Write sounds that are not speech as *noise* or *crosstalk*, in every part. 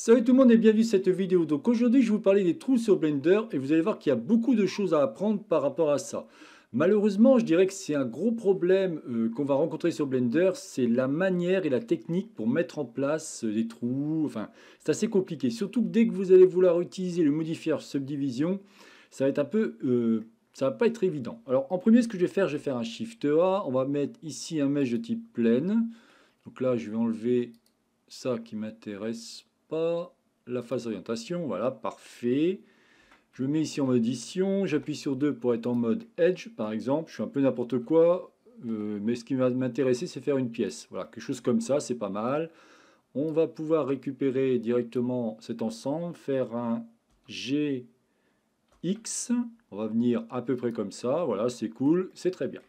Salut tout le monde et bienvenue dans cette vidéo. Donc aujourd'hui je vais vous parler des trous sur Blender et vous allez voir qu'il y a beaucoup de choses à apprendre par rapport à ça. Malheureusement je dirais que c'est un gros problème euh, qu'on va rencontrer sur Blender, c'est la manière et la technique pour mettre en place euh, des trous, enfin c'est assez compliqué. Surtout que dès que vous allez vouloir utiliser le modifier subdivision, ça va être un peu... Euh, ça va pas être évident. Alors en premier ce que je vais faire, je vais faire un Shift A, on va mettre ici un mesh de type pleine. Donc là je vais enlever ça qui m'intéresse pas la phase d'orientation. Voilà, parfait. Je me mets ici en édition, j'appuie sur 2 pour être en mode Edge, par exemple. Je suis un peu n'importe quoi, euh, mais ce qui va m'intéresser, c'est faire une pièce. Voilà, quelque chose comme ça, c'est pas mal. On va pouvoir récupérer directement cet ensemble, faire un GX. On va venir à peu près comme ça. Voilà, c'est cool, c'est très bien.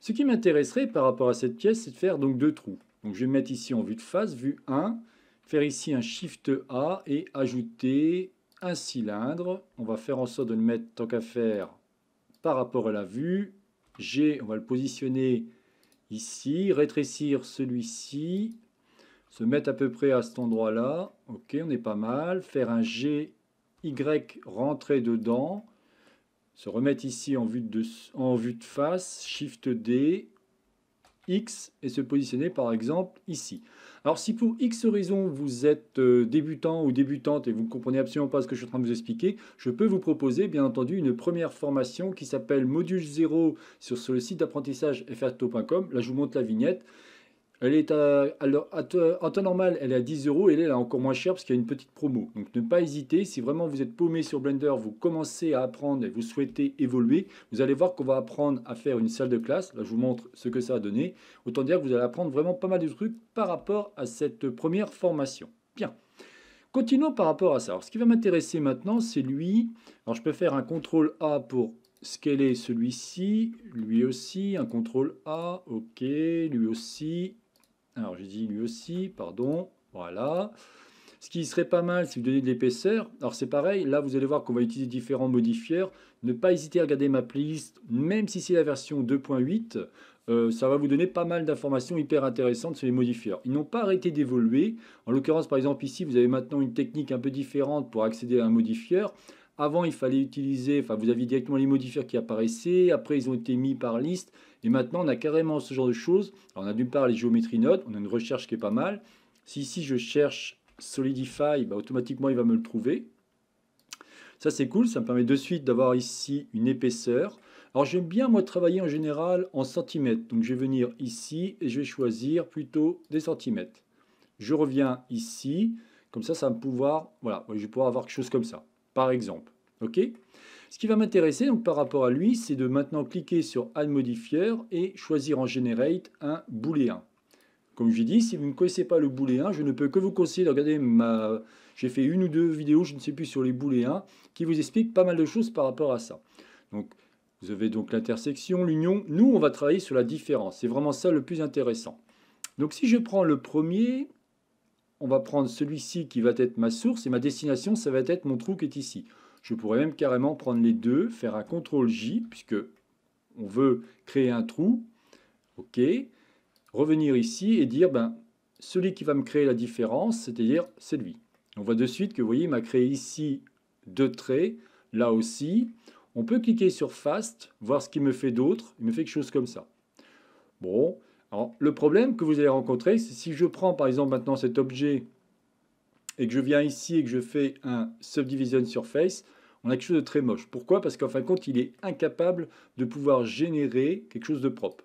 Ce qui m'intéresserait par rapport à cette pièce, c'est de faire donc deux trous. Donc je vais mettre ici en vue de face, vue 1 faire ici un Shift A et ajouter un cylindre. On va faire en sorte de le mettre tant qu'à faire par rapport à la vue. G, on va le positionner ici, rétrécir celui-ci, se mettre à peu près à cet endroit-là. Ok, on est pas mal. Faire un G, Y, rentrer dedans. Se remettre ici en vue de, en vue de face, Shift D, X et se positionner par exemple ici. Alors si pour X Horizon vous êtes euh, débutant ou débutante et vous ne comprenez absolument pas ce que je suis en train de vous expliquer, je peux vous proposer bien entendu une première formation qui s'appelle Module 0 sur, le site d'apprentissage frto.com. Là je vous montre la vignette. Elle est à, alors, temps normal, elle est à 10 euros et là, elle est encore moins chère parce qu'il y a une petite promo. Donc ne pas hésiter. Si vraiment vous êtes paumé sur Blender, vous commencez à apprendre et vous souhaitez évoluer, vous allez voir qu'on va apprendre à faire une salle de classe. Là, je vous montre ce que ça a donné. Autant dire que vous allez apprendre vraiment pas mal de trucs par rapport à cette première formation. Bien. Continuons par rapport à ça. Alors, ce qui va m'intéresser maintenant, c'est lui. Alors, je peux faire un CTRL A pour scaler celui-ci, lui aussi, un CTRL A, OK, lui aussi, alors j'ai dit lui aussi, pardon, voilà. Ce qui serait pas mal, c'est de donner de l'épaisseur. Alors c'est pareil, là vous allez voir qu'on va utiliser différents modifieurs. Ne pas hésiter à regarder ma playlist, même si c'est la version 2.8. Euh, ça va vous donner pas mal d'informations hyper intéressantes sur les modifieurs. Ils n'ont pas arrêté d'évoluer. En l'occurrence, par exemple, ici, vous avez maintenant une technique un peu différente pour accéder à un modifieur. Avant, il fallait utiliser, enfin, vous aviez directement les modifieurs qui apparaissaient. Après, ils ont été mis par liste. Et maintenant, on a carrément ce genre de choses. on a d'une part les géométries notes, on a une recherche qui est pas mal. Si ici je cherche Solidify, bah, automatiquement il va me le trouver. Ça c'est cool, ça me permet de suite d'avoir ici une épaisseur. Alors j'aime bien moi travailler en général en centimètres. Donc je vais venir ici et je vais choisir plutôt des centimètres. Je reviens ici, comme ça ça va pouvoir, voilà, je vais pouvoir avoir quelque chose comme ça, par exemple. OK ce qui va m'intéresser donc par rapport à lui, c'est de maintenant cliquer sur Add Modifier et choisir en Generate un booléen. Comme je dit, si vous ne connaissez pas le booléen, je ne peux que vous conseiller de regarder ma... J'ai fait une ou deux vidéos, je ne sais plus, sur les booléens, qui vous expliquent pas mal de choses par rapport à ça. Donc, vous avez donc l'intersection, l'union. Nous, on va travailler sur la différence. C'est vraiment ça le plus intéressant. Donc, si je prends le premier, on va prendre celui-ci qui va être ma source et ma destination, ça va être mon trou qui est ici. Je pourrais même carrément prendre les deux, faire un CTRL J, puisque on veut créer un trou. OK. Revenir ici et dire, ben, celui qui va me créer la différence, c'est-à-dire c'est lui. On voit de suite que, vous voyez, il m'a créé ici deux traits, là aussi. On peut cliquer sur Fast, voir ce qu'il me fait d'autre. Il me fait quelque chose comme ça. Bon, alors le problème que vous allez rencontrer, c'est si je prends par exemple maintenant cet objet et que je viens ici et que je fais un subdivision surface, on a quelque chose de très moche. Pourquoi Parce qu'en fin de compte, il est incapable de pouvoir générer quelque chose de propre.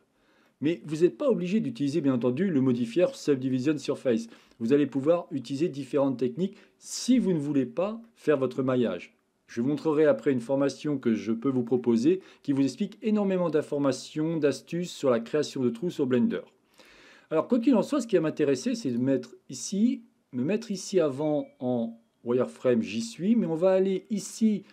Mais vous n'êtes pas obligé d'utiliser, bien entendu, le modifier subdivision surface. Vous allez pouvoir utiliser différentes techniques si vous ne voulez pas faire votre maillage. Je vous montrerai après une formation que je peux vous proposer qui vous explique énormément d'informations, d'astuces sur la création de trous sur Blender. Alors, quoi qu'il en soit, ce qui va m'intéresser, c'est de mettre ici me mettre ici avant en wireframe, j'y suis, mais on va aller ici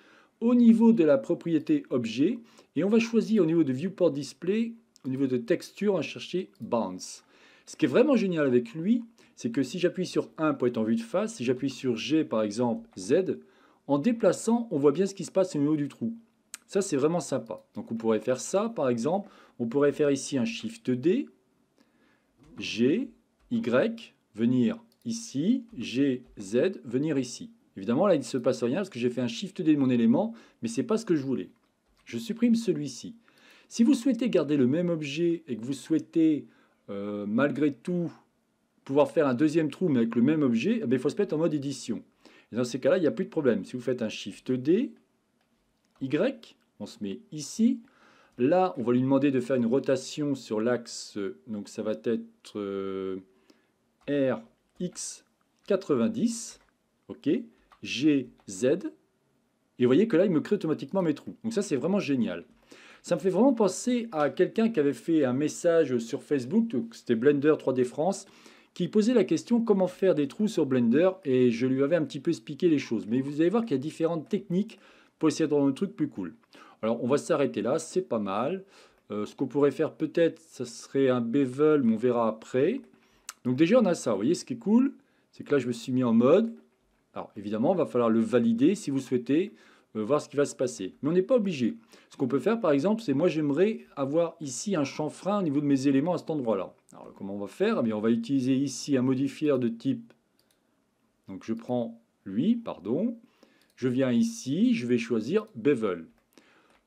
au niveau de la propriété objet et on va choisir au niveau de viewport display, au niveau de texture, on va chercher bounce. Ce qui est vraiment génial avec lui, c'est que si j'appuie sur 1 pour être en vue de face, si j'appuie sur G par exemple, Z, en déplaçant, on voit bien ce qui se passe au niveau du trou. Ça, c'est vraiment sympa. Donc, on pourrait faire ça, par exemple. On pourrait faire ici un Shift D, G, Y, venir ici, G, Z, venir ici. Évidemment, là, il ne se passe rien parce que j'ai fait un Shift D de mon élément, mais ce n'est pas ce que je voulais. Je supprime celui-ci. Si vous souhaitez garder le même objet et que vous souhaitez, euh, malgré tout, pouvoir faire un deuxième trou mais avec le même objet, eh ben, il faut se mettre en mode édition. dans ces cas-là, il n'y a plus de problème. Si vous faites un Shift D, Y, on se met ici. Là, on va lui demander de faire une rotation sur l'axe, donc ça va être euh, R x90, ok, g, z, et vous voyez que là, il me crée automatiquement mes trous. Donc ça, c'est vraiment génial. Ça me fait vraiment penser à quelqu'un qui avait fait un message sur Facebook, c'était Blender 3D France, qui posait la question comment faire des trous sur Blender, et je lui avais un petit peu expliqué les choses. Mais vous allez voir qu'il y a différentes techniques pour essayer de rendre le truc plus cool. Alors, on va s'arrêter là, c'est pas mal. Euh, ce qu'on pourrait faire peut-être, ça serait un bevel, mais on verra après. Donc déjà, on a ça. Vous voyez, ce qui est cool, c'est que là, je me suis mis en mode. Alors évidemment, il va falloir le valider si vous souhaitez euh, voir ce qui va se passer. Mais on n'est pas obligé. Ce qu'on peut faire, par exemple, c'est moi, j'aimerais avoir ici un chanfrein au niveau de mes éléments à cet endroit-là. Alors comment on va faire eh On va utiliser ici un modifier de type... Donc je prends lui, pardon. Je viens ici, je vais choisir Bevel.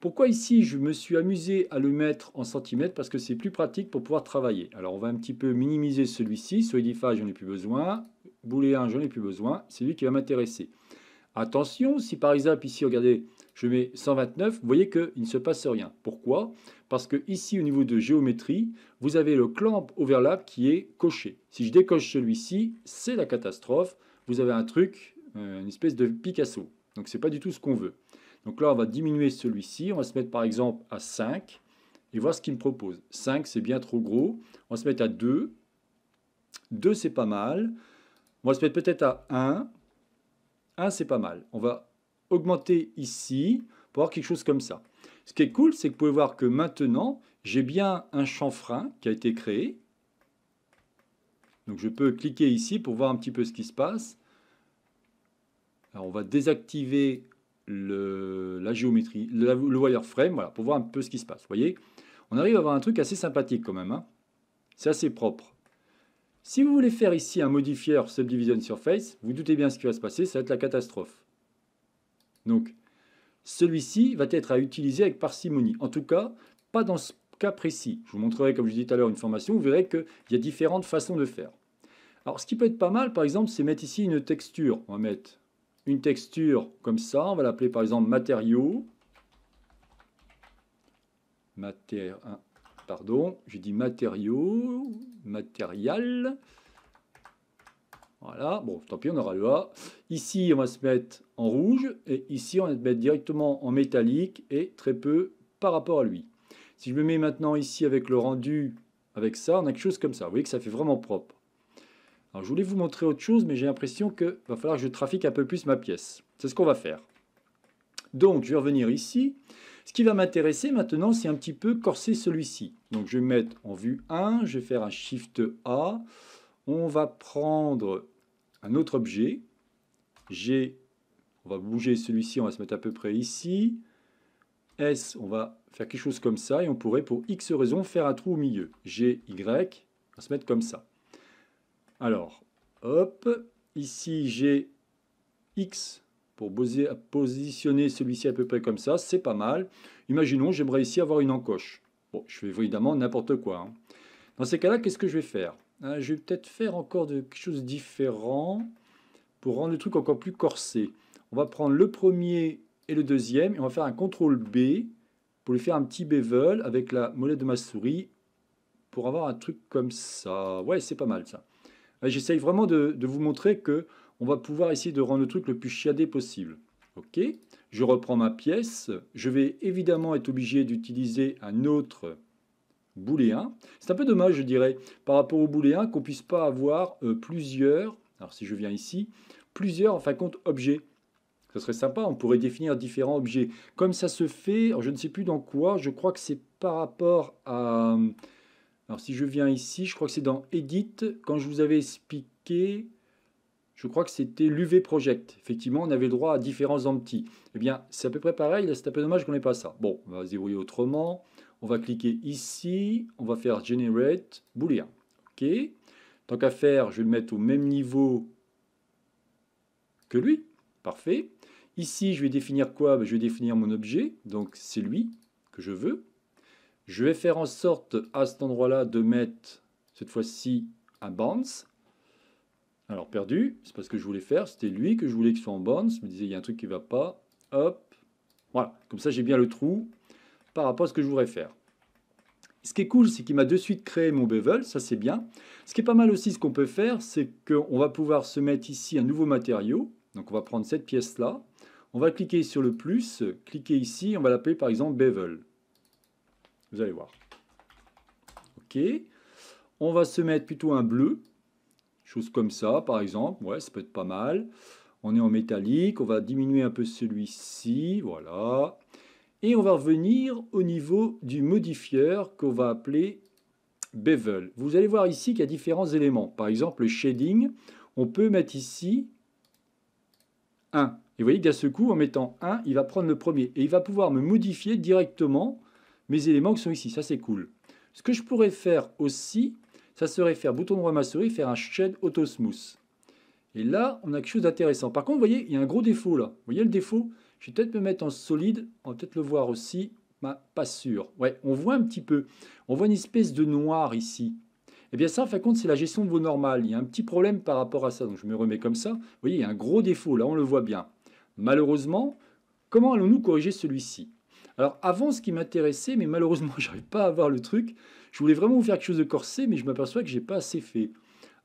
Pourquoi ici je me suis amusé à le mettre en centimètres Parce que c'est plus pratique pour pouvoir travailler. Alors on va un petit peu minimiser celui-ci. je j'en ai plus besoin. Booléen, n'en ai plus besoin. C'est lui qui va m'intéresser. Attention, si par exemple ici, regardez, je mets 129, vous voyez qu'il ne se passe rien. Pourquoi Parce que ici, au niveau de géométrie, vous avez le clamp overlap qui est coché. Si je décoche celui-ci, c'est la catastrophe. Vous avez un truc, euh, une espèce de Picasso. Donc, ce n'est pas du tout ce qu'on veut. Donc là, on va diminuer celui-ci. On va se mettre par exemple à 5 et voir ce qu'il me propose. 5, c'est bien trop gros. On va se mettre à 2. 2, c'est pas mal. On va se mettre peut-être à 1. 1, c'est pas mal. On va augmenter ici pour avoir quelque chose comme ça. Ce qui est cool, c'est que vous pouvez voir que maintenant, j'ai bien un chanfrein qui a été créé. Donc je peux cliquer ici pour voir un petit peu ce qui se passe. Alors on va désactiver la géométrie, le, wireframe, voilà, pour voir un peu ce qui se passe. Vous voyez, on arrive à avoir un truc assez sympathique quand même. Hein. C'est assez propre. Si vous voulez faire ici un modifier subdivision surface, vous doutez bien ce qui va se passer, ça va être la catastrophe. Donc, celui-ci va être à utiliser avec parcimonie. En tout cas, pas dans ce cas précis. Je vous montrerai, comme je disais tout à l'heure, une formation, vous verrez qu'il y a différentes façons de faire. Alors, ce qui peut être pas mal, par exemple, c'est mettre ici une texture. On va mettre une texture comme ça. On va l'appeler par exemple matériau. Maté pardon, j'ai dit matériaux, matériel. Voilà, bon, tant pis, on aura le A. Ici, on va se mettre en rouge, et ici, on va se mettre directement en métallique, et très peu par rapport à lui. Si je me mets maintenant ici avec le rendu, avec ça, on a quelque chose comme ça. Vous voyez que ça fait vraiment propre. Alors je voulais vous montrer autre chose, mais j'ai l'impression qu'il va falloir que je trafique un peu plus ma pièce. C'est ce qu'on va faire. Donc je vais revenir ici. Ce qui va m'intéresser maintenant, c'est un petit peu corser celui-ci. Donc je vais mettre en vue 1, je vais faire un Shift A. On va prendre un autre objet. G, on va bouger celui-ci, on va se mettre à peu près ici. S, on va faire quelque chose comme ça, et on pourrait, pour X raison, faire un trou au milieu. G, Y, on va se mettre comme ça. Alors, hop, ici j'ai X pour positionner celui-ci à peu près comme ça, c'est pas mal. Imaginons, j'aimerais ici avoir une encoche. Bon, je fais évidemment n'importe quoi. Hein. Dans ces cas-là, qu'est-ce que je vais faire euh, Je vais peut-être faire encore quelque chose de différent pour rendre le truc encore plus corsé. On va prendre le premier et le deuxième et on va faire un CTRL B pour lui faire un petit bevel avec la molette de ma souris pour avoir un truc comme ça. Ouais, c'est pas mal ça. Bah, j'essaye vraiment de, vous montrer que on va pouvoir essayer de rendre le truc le plus chiadé possible. Ok, je reprends ma pièce. Je vais évidemment être obligé d'utiliser un autre booléen. C'est un peu dommage, je dirais, par rapport au booléen, qu'on puisse pas avoir euh, plusieurs. Alors si je viens ici, plusieurs enfin, compte objets. Ce serait sympa, on pourrait définir différents objets. Comme ça se fait, je ne sais plus dans quoi, je crois que c'est par rapport à alors si je viens ici, je crois que c'est dans Edit, quand je vous avais expliqué, je crois que c'était l'UV Project. Effectivement, on avait le droit à différents empties. Eh bien, c'est à peu près pareil, c'est un peu dommage qu'on n'ait pas ça. Bon, on va se débrouiller autrement. On va cliquer ici, on va faire Generate Boolean. OK. Tant qu'à faire, je vais le mettre au même niveau que lui. Parfait. Ici, je vais définir quoi ben, Je vais définir mon objet, donc c'est lui que je veux. Je vais faire en sorte à cet endroit-là de mettre cette fois-ci un bounce. Alors perdu, c'est parce que je voulais faire, c'était lui que je voulais que soit en bounce. Je me disais, il y a un truc qui ne va pas. Hop, voilà, comme ça j'ai bien le trou par rapport à ce que je voudrais faire. Ce qui est cool, c'est qu'il m'a de suite créé mon bevel, ça c'est bien. Ce qui est pas mal aussi, ce qu'on peut faire, c'est qu'on va pouvoir se mettre ici un nouveau matériau. Donc on va prendre cette pièce-là, on va cliquer sur le plus, cliquer ici, on va l'appeler par exemple bevel. Vous allez voir. OK. On va se mettre plutôt un bleu. Chose comme ça, par exemple. Ouais, ça peut être pas mal. On est en métallique. On va diminuer un peu celui-ci. Voilà. Et on va revenir au niveau du modifieur qu'on va appeler bevel. Vous allez voir ici qu'il y a différents éléments. Par exemple, le shading. On peut mettre ici 1. Et vous voyez qu'à ce coup, en mettant 1, il va prendre le premier. Et il va pouvoir me modifier directement mes éléments qui sont ici. Ça, c'est cool. Ce que je pourrais faire aussi, ça serait faire bouton droit ma souris, faire un shed auto smooth. Et là, on a quelque chose d'intéressant. Par contre, vous voyez, il y a un gros défaut là. Vous voyez le défaut Je vais peut-être me mettre en solide. On va peut-être le voir aussi. pas sûr. Ouais, on voit un petit peu. On voit une espèce de noir ici. Eh bien ça, en fin compte, c'est la gestion de vos normales. Il y a un petit problème par rapport à ça. Donc je me remets comme ça. Vous voyez, il y a un gros défaut. Là, on le voit bien. Malheureusement, comment allons-nous corriger celui-ci alors avant, ce qui m'intéressait, mais malheureusement, *laughs* je n'arrive pas à avoir le truc. Je voulais vraiment vous faire quelque chose de corsé, mais je m'aperçois que je n'ai pas assez fait.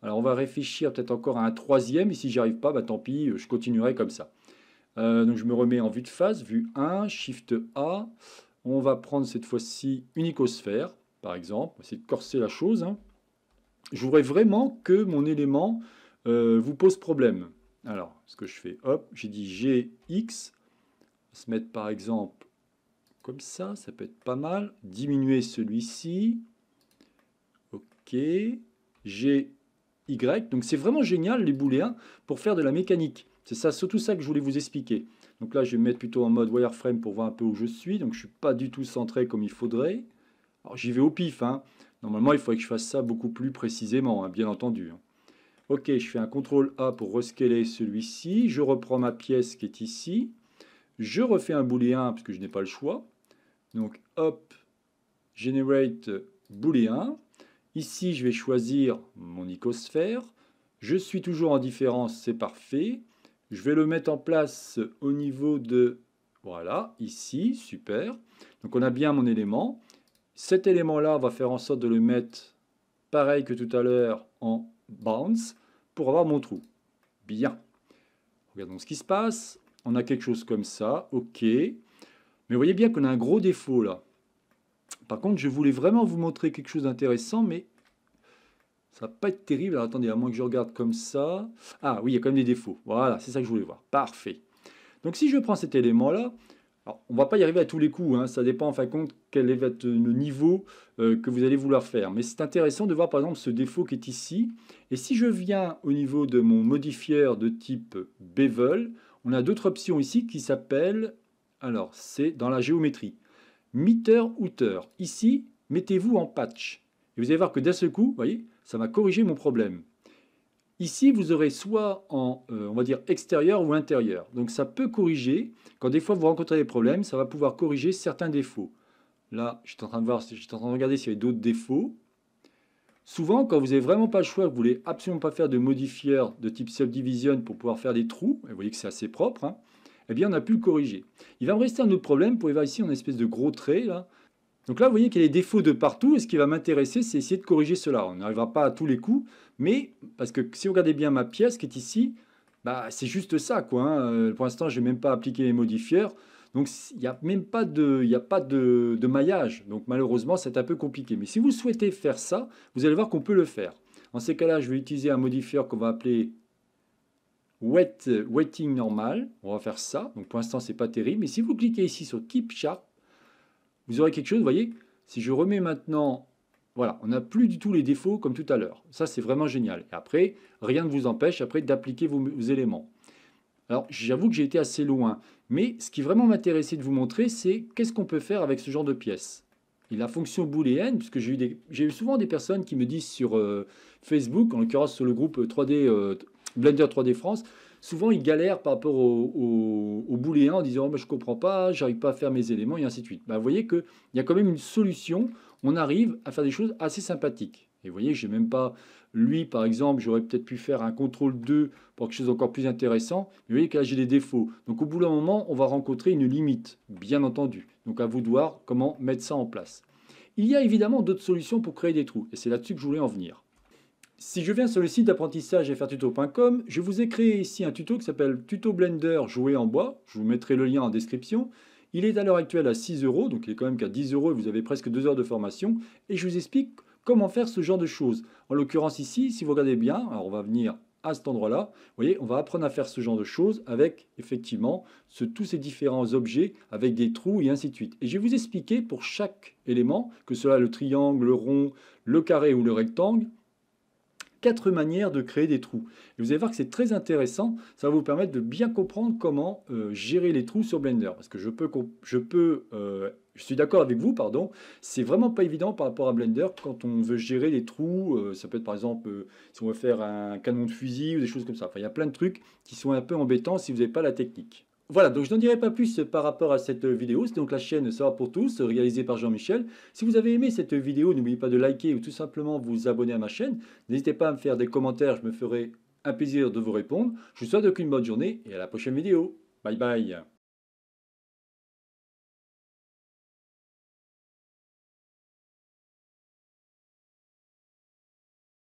Alors on va réfléchir peut-être encore à un troisième, et si j'y arrive pas, bah, tant pis, je continuerai comme ça. Euh, donc je me remets en vue de face, vue 1, Shift A. On va prendre cette fois-ci une par exemple. On va essayer de corser la chose. Hein. Je voudrais vraiment que mon élément euh, vous pose problème. Alors, ce que je fais, hop, j'ai dit GX. On va se mettre par exemple comme ça, ça peut être pas mal. Diminuer celui-ci. Ok. J'ai Y. Donc c'est vraiment génial les booléens hein, pour faire de la mécanique. C'est ça, surtout ça que je voulais vous expliquer. Donc là, je vais mettre plutôt en mode wireframe pour voir un peu où je suis. Donc je suis pas du tout centré comme il faudrait. Alors j'y vais au pif. Hein. Normalement, il faudrait que je fasse ça beaucoup plus précisément, hein, bien entendu. Ok, je fais un contrôle A pour rescaler celui-ci. Je reprends ma pièce qui est ici. Je refais un booléen parce que je n'ai pas le choix. Donc hop, generate booléen. Ici, je vais choisir mon icosphère. Je suis toujours en différence, c'est parfait. Je vais le mettre en place au niveau de... Voilà, ici, super. Donc on a bien mon élément. Cet élément-là, on va faire en sorte de le mettre pareil que tout à l'heure en bounce pour avoir mon trou. Bien. Regardons ce qui se passe. On a quelque chose comme ça. OK. Mais vous voyez bien qu'on a un gros défaut là. Par contre, je voulais vraiment vous montrer quelque chose d'intéressant, mais ça va pas être terrible. Alors, attendez, à moins que je regarde comme ça. Ah oui, il y a quand même des défauts. Voilà, c'est ça que je voulais voir. Parfait. Donc si je prends cet élément-là, on ne va pas y arriver à tous les coups. Hein. ça dépend en fin de compte quel est le niveau euh, que vous allez vouloir faire. Mais c'est intéressant de voir par exemple ce défaut qui est ici. Et si je viens au niveau de mon modifier de type bevel, on a d'autres options ici qui s'appellent alors, c'est dans la géométrie. Meter, outer. Ici, mettez-vous en patch. Et vous allez voir que dès ce coup, vous voyez, ça va corriger mon problème. Ici, vous aurez soit en, euh, on va dire, extérieur ou intérieur. Donc, ça peut corriger. Quand des fois, vous rencontrez des problèmes, ça va pouvoir corriger certains défauts. Là, j'étais en train de, voir, en train de regarder s'il y avait d'autres défauts. Souvent, quand vous n'avez vraiment pas le choix, vous vous voulez absolument pas faire de modifier de type subdivision pour pouvoir faire des trous, et vous voyez que c'est assez propre, hein, eh bien, on a pu le corriger. Il va me rester un autre problème pour pouvez voir ici en espèce de gros trait, là. Donc là, vous voyez qu'il y a des défauts de partout, et ce qui va m'intéresser, c'est essayer de corriger cela. On n'arrivera pas à tous les coups, mais parce que si vous regardez bien ma pièce qui est ici, bah, c'est juste ça, quoi. Hein. Euh, pour l'instant, je n'ai même pas appliqué les modifieurs, donc il n'y a même pas, de, y a pas de, de maillage. Donc malheureusement, c'est un peu compliqué. Mais si vous souhaitez faire ça, vous allez voir qu'on peut le faire. En ces cas-là, je vais utiliser un modifieur qu'on va appeler euh, wetting normal. On va faire ça. Donc pour l'instant, c'est pas terrible. Mais si vous cliquez ici sur Keep Sharp, vous aurez quelque chose. Vous voyez, si je remets maintenant, voilà, on n'a plus du tout les défauts comme tout à l'heure. Ça, c'est vraiment génial. Et après, rien ne vous empêche après d'appliquer vos, éléments. Alors, j'avoue que j'ai été assez loin. Mais ce qui vraiment m'intéressait de vous montrer, c'est qu'est-ce qu'on peut faire avec ce genre de pièces. Et la fonction booléenne, puisque j'ai eu, souvent des personnes qui me disent sur euh, Facebook, en l'occurrence sur le groupe 3D, euh, Blender 3D France, souvent ils galère par rapport au, au, booléen en disant je ne je comprends pas, j'arrive pas à faire mes éléments et ainsi de suite. Ben, vous voyez qu'il y a quand même une solution, on arrive à faire des choses assez sympathiques. Et vous voyez, j'ai même pas lui par exemple, j'aurais peut-être pu faire un contrôle 2 pour quelque chose encore plus intéressant. Mais vous voyez que là j'ai des défauts. Donc au bout d'un moment, on va rencontrer une limite, bien entendu. Donc à vous de voir comment mettre ça en place. Il y a évidemment d'autres solutions pour créer des trous et c'est là-dessus que je voulais en venir. Si je viens sur le site d'apprentissage frtuto.com, je vous ai créé ici un tuto qui s'appelle Tuto Blender joué en bois. Je vous mettrai le lien en description. Il est à l'heure actuelle à 6 euros, donc il est quand même qu'à 10 euros vous avez presque 2 heures de formation. Et je vous explique comment faire ce genre de choses. En l'occurrence ici, si vous regardez bien, alors on va venir à cet endroit-là. Vous voyez, on va apprendre à faire ce genre de choses avec, effectivement, tous ces différents objets, avec des trous et ainsi de suite. Et je vais vous expliquer pour chaque élément, que cela le triangle, le rond, le carré ou le rectangle, quatre manières de créer des trous. vous allez voir que c'est très intéressant, ça va vous permettre de bien comprendre comment euh, gérer les trous sur Blender. Parce que je peux, je peux euh, je suis d'accord avec vous, pardon, c'est vraiment pas évident par rapport à Blender quand on veut gérer les trous, euh, ça peut être par exemple si on veut faire un canon de fusil ou des choses comme ça, il y a plein de trucs qui sont un peu embêtants si vous n'avez pas la technique. Voilà, donc je n'en dirai pas plus par rapport à cette vidéo. C'est donc la chaîne Savoir pour tous, réalisée par Jean-Michel. Si vous avez aimé cette vidéo, n'oubliez pas de liker ou tout simplement vous abonner à ma chaîne. N'hésitez pas à me faire des commentaires, je me ferai un plaisir de vous répondre. Je vous souhaite donc une bonne journée et à la prochaine vidéo. Bye bye